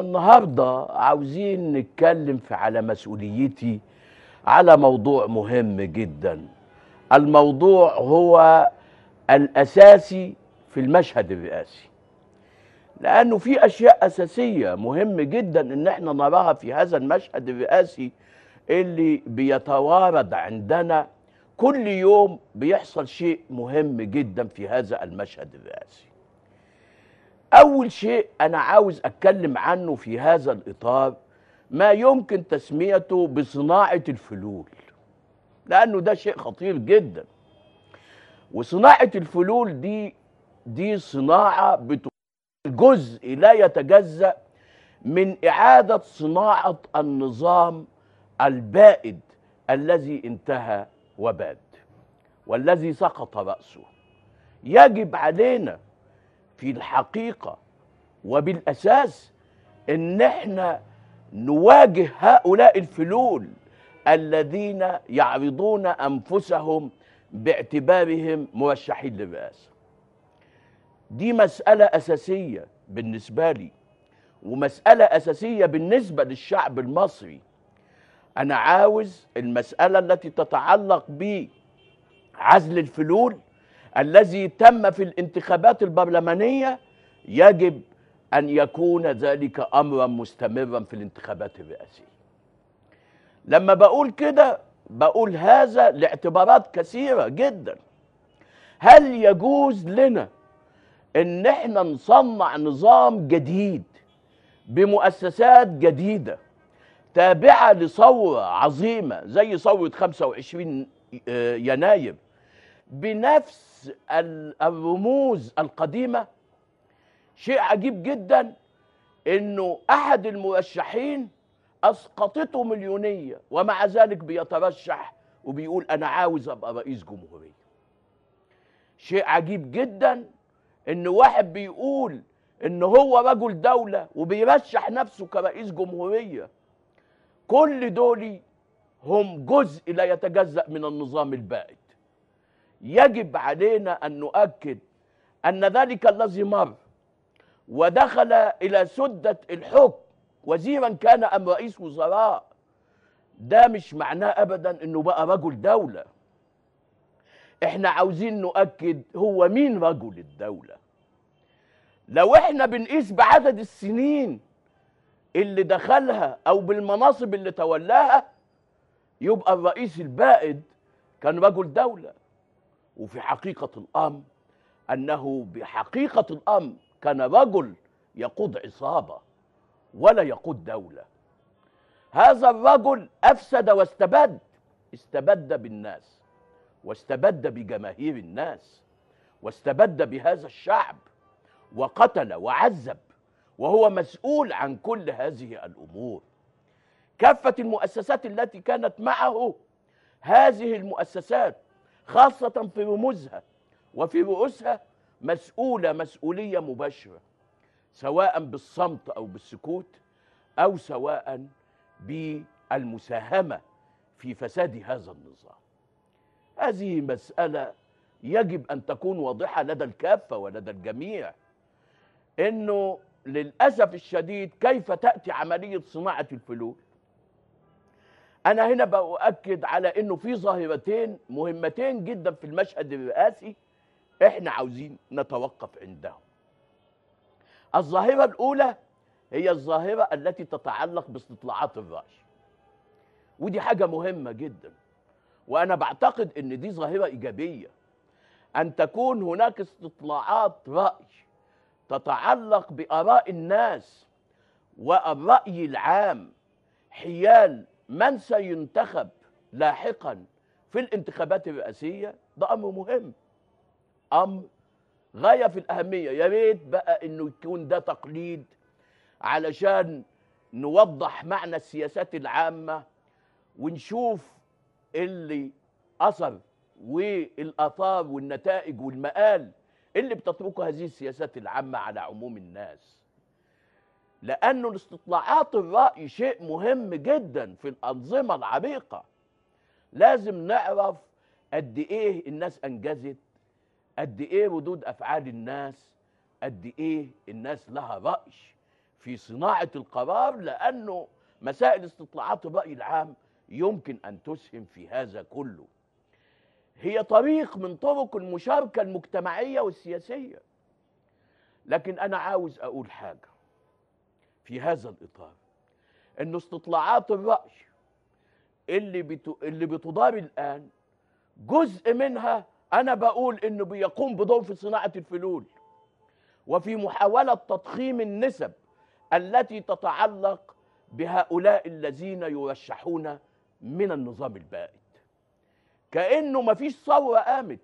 النهارده عاوزين نتكلم في على مسؤوليتي على موضوع مهم جدا الموضوع هو الاساسي في المشهد الرئاسي لانه في اشياء اساسيه مهم جدا ان احنا نراها في هذا المشهد الرئاسي اللي بيتوارد عندنا كل يوم بيحصل شيء مهم جدا في هذا المشهد الرئاسي أول شيء أنا عاوز أتكلم عنه في هذا الإطار ما يمكن تسميته بصناعة الفلول لأنه ده شيء خطير جدا وصناعة الفلول دي دي صناعة جزء لا يتجزأ من إعادة صناعة النظام البائد الذي انتهى وباد والذي سقط رأسه يجب علينا في الحقيقه وبالاساس ان احنا نواجه هؤلاء الفلول الذين يعرضون انفسهم باعتبارهم مرشحين للرئاسه دي مساله اساسيه بالنسبه لي ومساله اساسيه بالنسبه للشعب المصري انا عاوز المساله التي تتعلق بعزل الفلول الذي تم في الانتخابات البرلمانية يجب أن يكون ذلك أمرا مستمرا في الانتخابات الرئاسية لما بقول كده بقول هذا لاعتبارات كثيرة جدا هل يجوز لنا ان احنا نصنع نظام جديد بمؤسسات جديدة تابعة لثورة عظيمة زي ثورة 25 آه، يناير بنفس الرموز القديمه شيء عجيب جدا انه احد المرشحين اسقطته مليونيه ومع ذلك بيترشح وبيقول انا عاوز ابقى رئيس جمهوريه شيء عجيب جدا ان واحد بيقول ان هو رجل دوله وبيرشح نفسه كرئيس جمهوريه كل دول هم جزء لا يتجزا من النظام البائد يجب علينا أن نؤكد أن ذلك الذي مر ودخل إلى سدة الحكم وزيرا كان أم رئيس وزراء ده مش معناه أبدا أنه بقى رجل دولة احنا عاوزين نؤكد هو مين رجل الدولة لو احنا بنقيس بعدد السنين اللي دخلها او بالمناصب اللي تولاها يبقى الرئيس البائد كان رجل دوله وفي حقيقة الأمر أنه بحقيقة الأمر كان رجل يقود عصابة ولا يقود دولة هذا الرجل أفسد واستبد استبد بالناس واستبد بجماهير الناس واستبد بهذا الشعب وقتل وعذب وهو مسؤول عن كل هذه الامور كافه المؤسسات التي كانت معه هذه المؤسسات خاصة في رموزها وفي رؤوسها مسؤولة مسؤولية مباشرة سواء بالصمت أو بالسكوت أو سواء بالمساهمة في فساد هذا النظام هذه مسألة يجب أن تكون واضحة لدى الكافة ولدى الجميع أنه للأسف الشديد كيف تأتي عملية صناعة الفلوس انا هنا باؤكد على انه في ظاهرتين مهمتين جدا في المشهد الرئاسي احنا عاوزين نتوقف عندهم الظاهره الاولى هي الظاهره التي تتعلق باستطلاعات الراي ودي حاجه مهمه جدا وانا بعتقد ان دي ظاهره ايجابيه ان تكون هناك استطلاعات راي تتعلق باراء الناس والراي العام حيال من سينتخب لاحقا في الانتخابات الرئاسية ده أمر مهم أمر غاية في الأهمية يا ريت بقى إنه يكون ده تقليد علشان نوضح معنى السياسات العامة ونشوف اللي أثر والآثار والنتائج والمآل اللي بتتركه هذه السياسات العامة على عموم الناس لأن استطلاعات الرأي شيء مهم جدا في الأنظمة العميقة لازم نعرف قد إيه الناس أنجزت قد إيه ردود أفعال الناس قد إيه الناس لها رأي في صناعة القرار لأنه مسائل استطلاعات الرأي العام يمكن أن تسهم في هذا كله هي طريق من طرق المشاركة المجتمعية والسياسية لكن أنا عاوز أقول حاجة في هذا الإطار أن استطلاعات الرأي اللي بتو... اللي بتدار الآن جزء منها أنا بقول إنه بيقوم بدور في صناعة الفلول وفي محاولة تضخيم النسب التي تتعلق بهؤلاء الذين يرشحون من النظام البائد كأنه مفيش ثورة قامت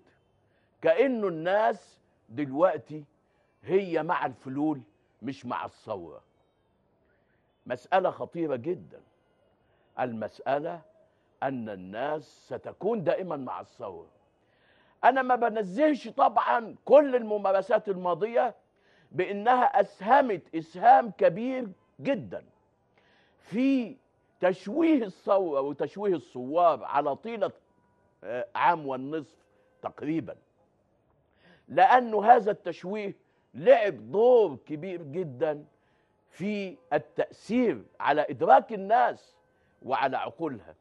كأنه الناس دلوقتي هي مع الفلول مش مع الثوره مسألة خطيرة جدا المسألة أن الناس ستكون دائما مع الثورة أنا ما بنزهش طبعا كل الممارسات الماضية بأنها أسهمت إسهام كبير جدا في تشويه الثورة وتشويه الثوار على طيلة آه، عام والنصف تقريبا لأنه هذا التشويه لعب دور كبير جدا في التأثير على إدراك الناس وعلى عقولها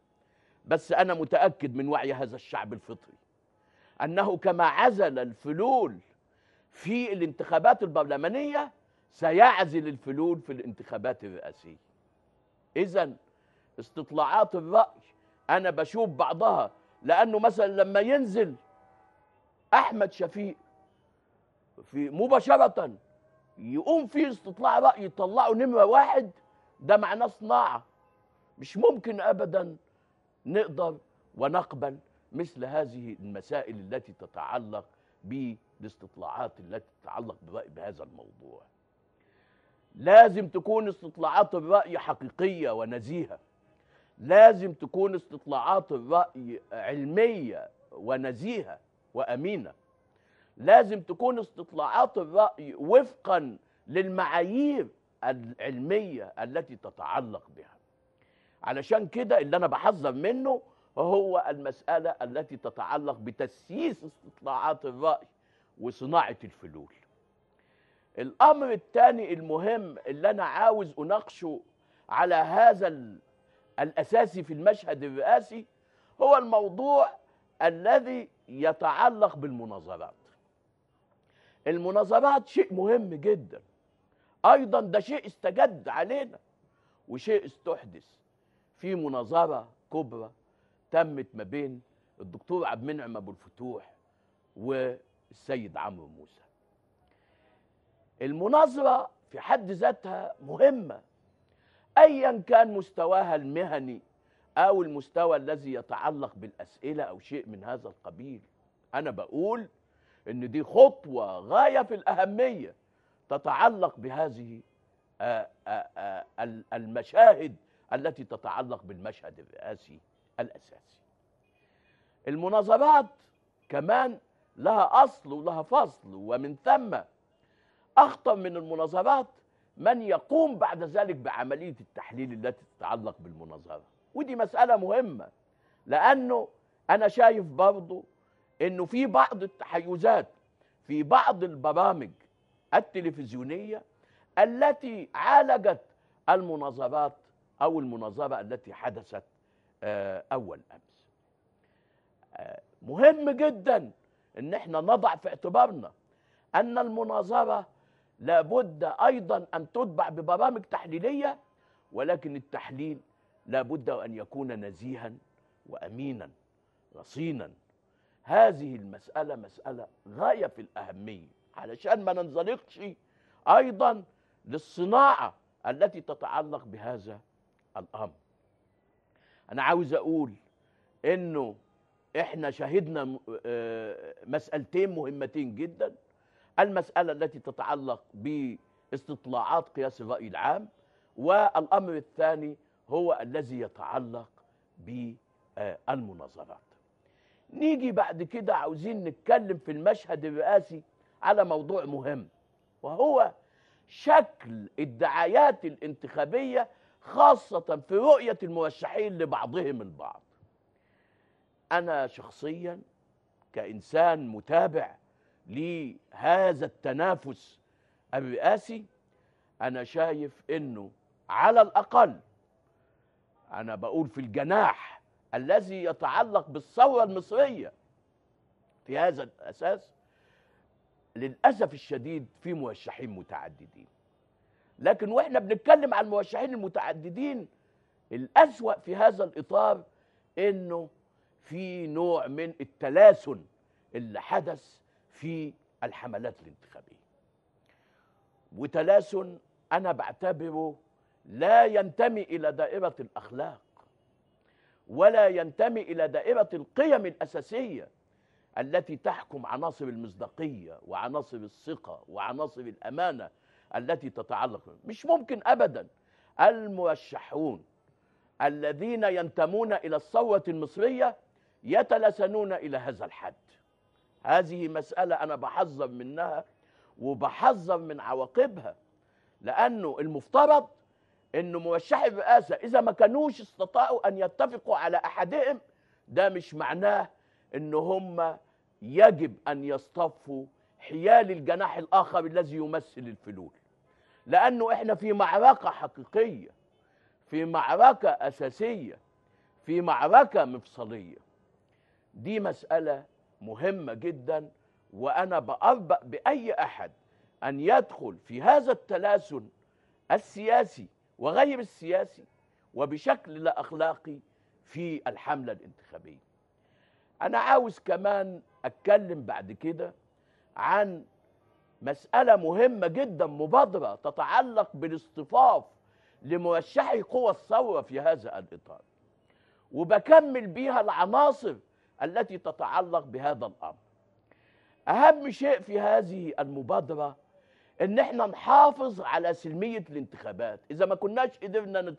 بس أنا متأكد من وعي هذا الشعب الفطري أنه كما عزل الفلول في الانتخابات البرلمانية سيعزل الفلول في الانتخابات الرئاسية إذا استطلاعات الرأي أنا بشوف بعضها لأنه مثلا لما ينزل أحمد شفيق في مباشرة يقوم في استطلاع رأي يطلعوا نمرة واحد ده معناه صناعة مش ممكن أبدا نقدر ونقبل مثل هذه المسائل التي تتعلق بالاستطلاعات التي تتعلق برأي بهذا الموضوع لازم تكون استطلاعات الرأي حقيقية ونزيهة لازم تكون استطلاعات الرأي علمية ونزيهة وأمينة لازم تكون استطلاعات الرأي وفقا للمعايير العلمية التي تتعلق بها علشان كده اللي أنا بحذر منه هو المسألة التي تتعلق بتسييس استطلاعات الرأي وصناعة الفلول الأمر الثاني المهم اللي أنا عاوز أناقشه على هذا الأساسي في المشهد الرئاسي هو الموضوع الذي يتعلق بالمناظرات المناظرات شيء مهم جدا ايضا ده شيء استجد علينا وشيء استحدث في مناظره كبرى تمت ما بين الدكتور عبد المنعم ابو الفتوح والسيد عمرو موسى المناظره في حد ذاتها مهمه ايا كان مستواها المهني او المستوى الذي يتعلق بالاسئله او شيء من هذا القبيل انا بقول ان دي خطوه غايه في الاهميه تتعلق بهذه آه، آه، آه، المشاهد التي تتعلق بالمشهد الرئاسي الاساسي. المناظرات كمان لها اصل ولها فصل ومن ثم اخطر من المناظرات من يقوم بعد ذلك بعمليه التحليل التي تتعلق بالمناظره ودي مساله مهمه لانه انا شايف برضه انه في بعض التحيزات في بعض البرامج التلفزيونيه التي عالجت المناظرات او المناظره التي حدثت آه، اول امس آه، مهم جدا ان احنا نضع في اعتبارنا ان المناظره لابد ايضا ان تتبع ببرامج تحليليه ولكن التحليل لابد ان يكون نزيها وامينا رصينا هذه المسألة مسألة غاية في الأهمية علشان ما ننزلقش أيضا للصناعة التي تتعلق بهذا الأمر أنا عاوز أقول إنه إحنا شهدنا آه، مسألتين مهمتين جدا المسألة التي تتعلق باستطلاعات قياس الرأي العام والأمر الثاني هو الذي يتعلق بالمناظرات نيجي بعد كده عاوزين نتكلم في المشهد الرئاسي على موضوع مهم وهو شكل الدعايات الانتخابية خاصة في رؤية المرشحين لبعضهم البعض أنا شخصيا كإنسان متابع لهذا التنافس الرئاسي أنا شايف أنه على الأقل أنا بقول في الجناح الذي يتعلق بالثورة المصرية في هذا الأساس للأسف الشديد في مرشحين متعددين لكن وإحنا بنتكلم عن المرشحين المتعددين الأسوأ في هذا الإطار إنه في نوع من التلاسن اللي حدث في الحملات الانتخابية وتلاسن أنا بعتبره لا ينتمي إلى دائرة الأخلاق ولا ينتمي إلى دائرة القيم الأساسية التي تحكم عناصر المصداقية وعناصر الثقة وعناصر الأمانة التي تتعلق مش ممكن أبدا المرشحون الذين ينتمون إلى الثورة المصرية يتلسنون إلى هذا الحد هذه مسألة أنا بحذر منها وبحذر من عواقبها لأنه المفترض انه موشحي الرئاسه اذا ما كانوش استطاعوا ان يتفقوا على احدهم ده مش معناه ان هم يجب ان يصطفوا حيال الجناح الاخر الذي يمثل الفلول لانه احنا في معركه حقيقيه في معركه اساسيه في معركه مفصليه دي مساله مهمه جدا وانا باربأ باي احد ان يدخل في هذا التلاسن السياسي وغير السياسي وبشكل لا أخلاقي في الحملة الانتخابية أنا عاوز كمان أتكلم بعد كده عن مسألة مهمة جدا مبادرة تتعلق بالاصطفاف لمرشحي قوى الثورة في هذا الإطار وبكمل بيها العناصر التي تتعلق بهذا الأمر أهم شيء في هذه المبادرة ان احنا نحافظ على سلميه الانتخابات اذا ما كناش قدرنا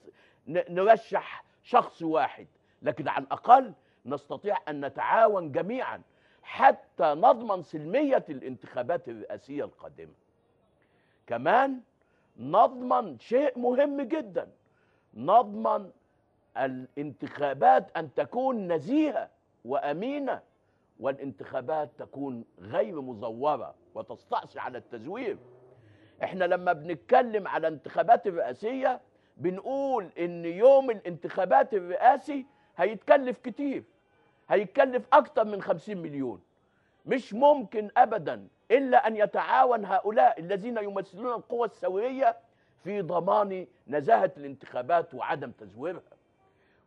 نرشح شخص واحد لكن على الاقل نستطيع ان نتعاون جميعا حتى نضمن سلميه الانتخابات الرئاسيه القادمه كمان نضمن شيء مهم جدا نضمن الانتخابات ان تكون نزيهه وامينه والانتخابات تكون غير مزوره وتستعصي على التزوير احنا لما بنتكلم على انتخابات الرئاسيه بنقول ان يوم الانتخابات الرئاسي هيتكلف كتير هيتكلف اكتر من 50 مليون مش ممكن ابدا الا ان يتعاون هؤلاء الذين يمثلون القوى الثوريه في ضمان نزاهه الانتخابات وعدم تزويرها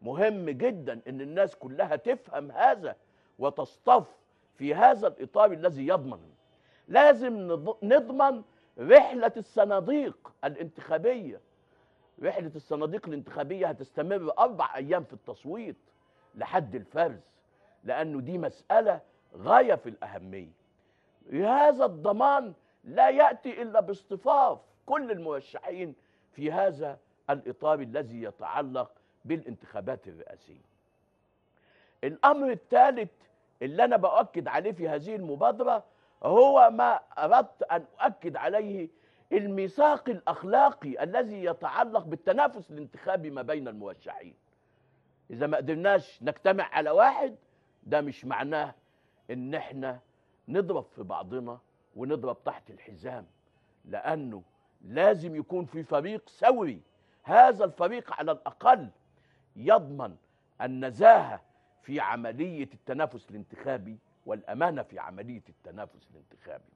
مهم جدا ان الناس كلها تفهم هذا وتصطف في هذا الاطار الذي يضمن لازم نضمن رحلة الصناديق الانتخابية رحلة الصناديق الانتخابية هتستمر أربع أيام في التصويت لحد الفرز لأنه دي مسألة غاية في الأهمية هذا الضمان لا يأتي إلا باصطفاف كل المرشحين في هذا الإطار الذي يتعلق بالانتخابات الرئاسية الأمر الثالث اللي أنا بأكد عليه في هذه المبادرة هو ما أردت أن أؤكد عليه الميثاق الأخلاقي الذي يتعلق بالتنافس الانتخابي ما بين الموشحين إذا ما قدرناش نجتمع على واحد ده مش معناه إن إحنا نضرب في بعضنا ونضرب تحت الحزام لأنه لازم يكون في فريق سوي هذا الفريق على الأقل يضمن النزاهة في عملية التنافس الانتخابي والامانه في عمليه التنافس الانتخابي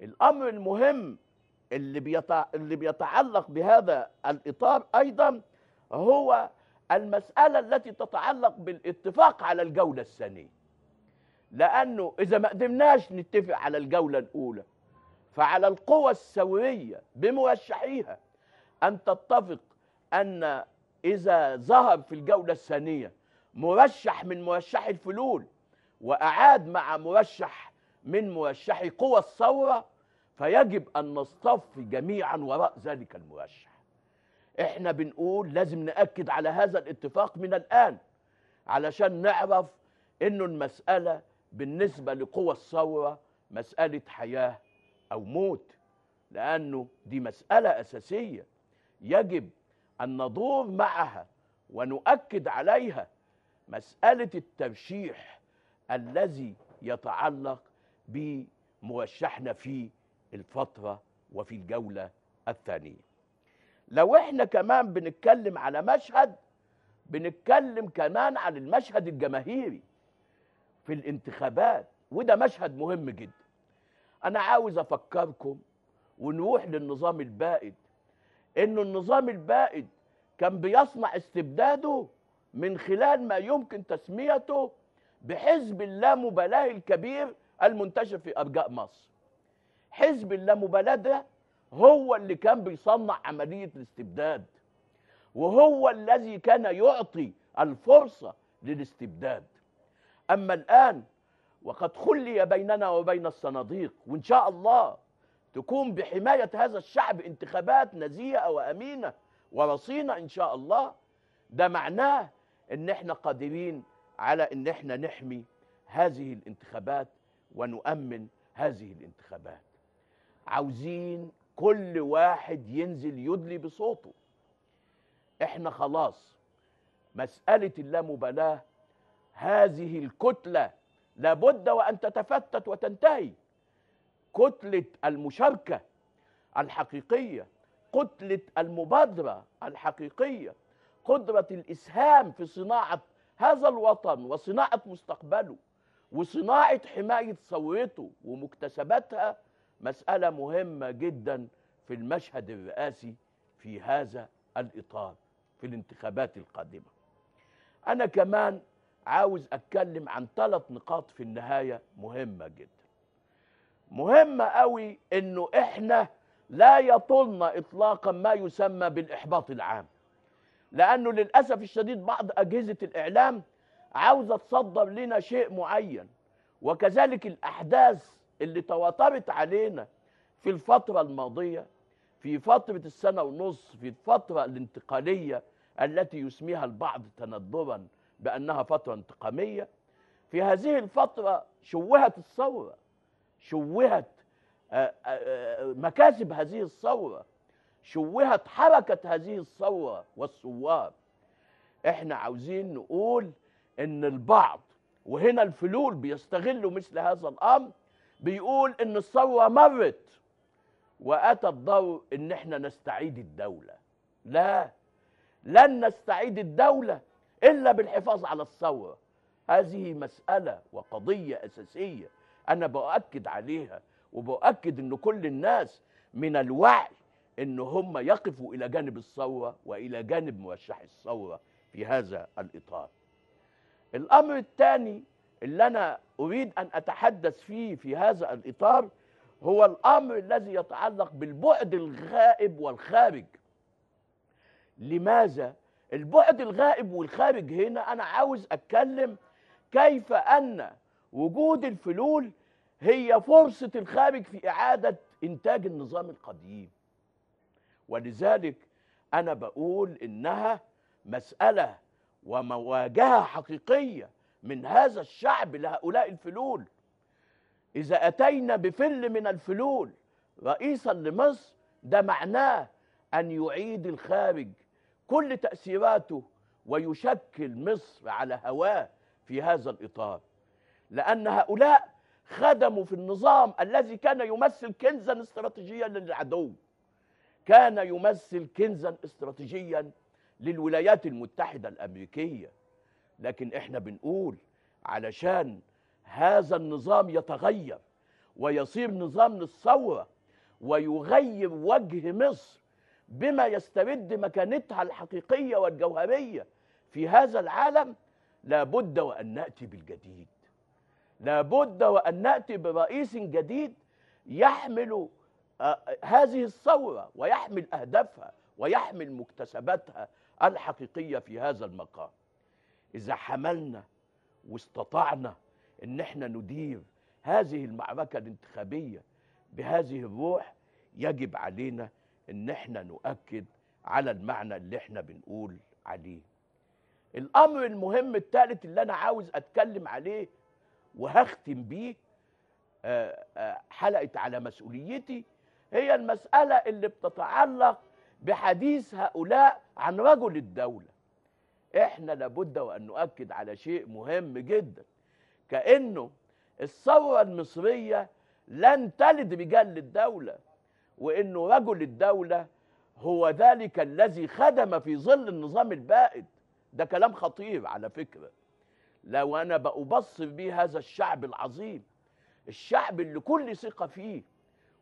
الامر المهم اللي بيتع... اللي بيتعلق بهذا الاطار ايضا هو المساله التي تتعلق بالاتفاق على الجوله الثانيه لانه اذا ما قدرناش نتفق على الجوله الاولى فعلى القوى الثوريه بمرشحيها ان تتفق ان اذا ظهر في الجوله الثانيه مرشح من مرشحي الفلول وأعاد مع مرشح من مرشحي قوى الثورة فيجب أن نصطف جميعا وراء ذلك المرشح احنا بنقول لازم نأكد على هذا الاتفاق من الآن علشان نعرف انه المسألة بالنسبة لقوى الثورة مسألة حياة أو موت لأنه دي مسألة أساسية يجب أن ندور معها ونؤكد عليها مسألة الترشيح الذي يتعلق بموشحنا في الفترة وفي الجولة الثانية لو احنا كمان بنتكلم على مشهد بنتكلم كمان عن المشهد الجماهيري في الانتخابات وده مشهد مهم جدا انا عاوز افكركم ونروح للنظام البائد انه النظام البائد كان بيصنع استبداده من خلال ما يمكن تسميته بحزب اللامبالاه الكبير المنتشر في ارجاء مصر حزب اللامبالاه ده هو اللي كان بيصنع عمليه الاستبداد وهو الذي كان يعطي الفرصه للاستبداد اما الان وقد خلي بيننا وبين الصناديق وان شاء الله تكون بحمايه هذا الشعب انتخابات نزيهه وامينه ورصينه ان شاء الله ده معناه ان احنا قادرين على ان احنا نحمي هذه الانتخابات ونؤمن هذه الانتخابات عاوزين كل واحد ينزل يدلي بصوته احنا خلاص مساله اللامبالاه هذه الكتله لابد وان تتفتت وتنتهي كتله المشاركه الحقيقيه كتله المبادره الحقيقيه قدره الاسهام في صناعه هذا الوطن وصناعة مستقبله وصناعة حماية ثورته ومكتسباتها مسألة مهمة جدا في المشهد الرئاسي في هذا الإطار في الانتخابات القادمة أنا كمان عاوز أتكلم عن ثلاث نقاط في النهاية مهمة جدا مهمة قوي إنه إحنا لا يطلنا إطلاقا ما يسمى بالإحباط العام لانه للاسف الشديد بعض اجهزه الاعلام عاوزه تصدر لنا شيء معين وكذلك الاحداث اللي تواترت علينا في الفتره الماضيه في فتره السنه ونص في الفتره الانتقاليه التي يسميها البعض تندرا بانها فتره انتقاميه في هذه الفتره شوهت الثوره شوهت آه، آه، آه، مكاسب هذه الثوره شوهت حركة هذه الثورة والثوار احنا عاوزين نقول ان البعض وهنا الفلول بيستغلوا مثل هذا الامر بيقول ان الثورة مرت واتى الدور ان احنا نستعيد الدولة لا لن نستعيد الدولة الا بالحفاظ على الثورة هذه مسألة وقضية اساسية انا باكد عليها وبؤكد ان كل الناس من الوعي ان هم يقفوا الى جانب الثوره والى جانب موشح الثوره في هذا الاطار الامر الثاني اللي انا اريد ان اتحدث فيه في هذا الاطار هو الامر الذي يتعلق بالبعد الغائب والخارج لماذا البعد الغائب والخارج هنا انا عاوز اتكلم كيف ان وجود الفلول هي فرصه الخارج في اعاده انتاج النظام القديم ولذلك انا بقول انها مساله ومواجهه حقيقيه من هذا الشعب لهؤلاء الفلول اذا اتينا بفل من الفلول رئيسا لمصر ده معناه ان يعيد الخارج كل تاثيراته ويشكل مصر على هواه في هذا الاطار لان هؤلاء خدموا في النظام الذي كان يمثل كنزا استراتيجيا للعدو كان يمثل كنزا استراتيجيا للولايات المتحدة الأمريكية لكن احنا بنقول علشان هذا النظام يتغير ويصير نظام للثورة ويغير وجه مصر بما يسترد مكانتها الحقيقية والجوهرية في هذا العالم لابد وأن نأتي بالجديد لابد وأن نأتي برئيس جديد يحمل هذه الثورة ويحمل أهدافها ويحمل مكتسباتها الحقيقية في هذا المقام إذا حملنا واستطعنا إن احنا ندير هذه المعركة الانتخابية بهذه الروح يجب علينا إن احنا نؤكد على المعنى اللي احنا بنقول عليه الأمر المهم الثالث اللي أنا عاوز أتكلم عليه وهختم بيه آه، آه، حلقة على مسؤوليتي هي المسألة اللي بتتعلق بحديث هؤلاء عن رجل الدولة احنا لابد وان نؤكد على شيء مهم جدا كانه الثوره المصريه لن تلد رجال للدوله وانه رجل الدوله هو ذلك الذي خدم في ظل النظام البائد ده كلام خطير على فكره لو انا بأبصر بيه هذا الشعب العظيم الشعب اللي كل ثقه فيه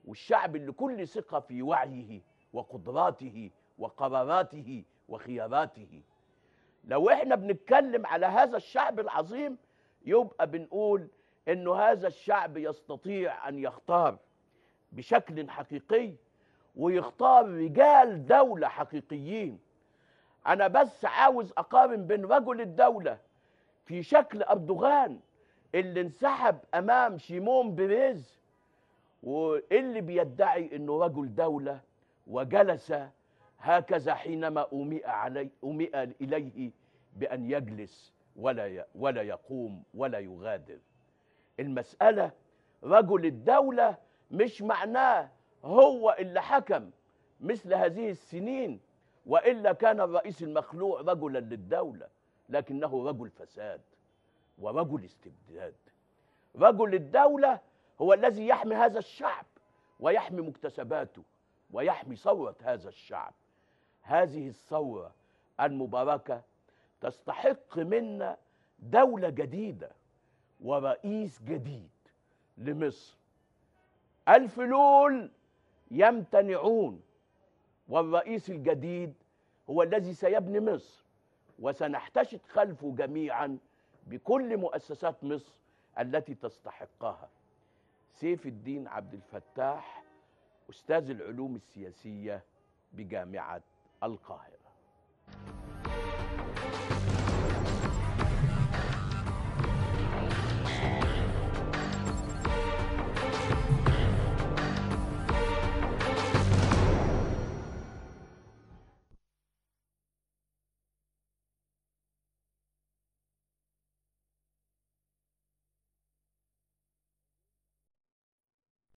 والشعب اللي كل ثقة في وعيه وقدراته وقراراته وخياراته لو احنا بنتكلم على هذا الشعب العظيم يبقى بنقول انه هذا الشعب يستطيع ان يختار بشكل حقيقي ويختار رجال دولة حقيقيين أنا بس عاوز أقارن بين رجل الدولة في شكل أردوغان اللي انسحب أمام شيمون بيريز واللي بيدعي انه رجل دوله وجلس هكذا حينما أمئ, علي أمئ إليه بأن يجلس ولا ولا يقوم ولا يغادر المسألة رجل الدولة مش معناه هو اللي حكم مثل هذه السنين وإلا كان الرئيس المخلوع رجلا للدولة لكنه رجل فساد ورجل استبداد رجل الدولة هو الذي يحمي هذا الشعب ويحمي مكتسباته ويحمي ثورة هذا الشعب هذه الثورة المباركة تستحق منا دولة جديدة ورئيس جديد لمصر الفلول يمتنعون والرئيس الجديد هو الذي سيبني مصر وسنحتشد خلفه جميعا بكل مؤسسات مصر التي تستحقها سيف الدين عبد الفتاح أستاذ العلوم السياسية بجامعة القاهرة